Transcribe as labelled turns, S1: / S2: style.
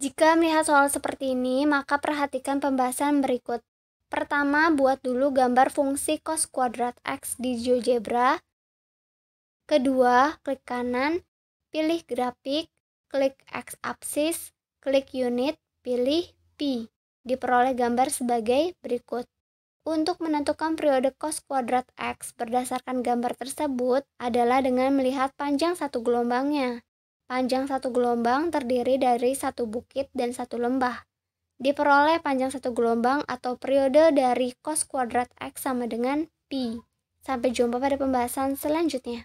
S1: Jika melihat soal seperti ini, maka perhatikan pembahasan berikut. Pertama, buat dulu gambar fungsi cos kuadrat X di GeoGebra. Kedua, klik kanan, pilih grafik, klik X absis, klik unit, pilih pi. Diperoleh gambar sebagai berikut. Untuk menentukan periode cos kuadrat X berdasarkan gambar tersebut adalah dengan melihat panjang satu gelombangnya. Panjang satu gelombang terdiri dari satu bukit dan satu lembah. Diperoleh panjang satu gelombang atau periode dari cos kuadrat X sama dengan Pi. Sampai jumpa pada pembahasan selanjutnya.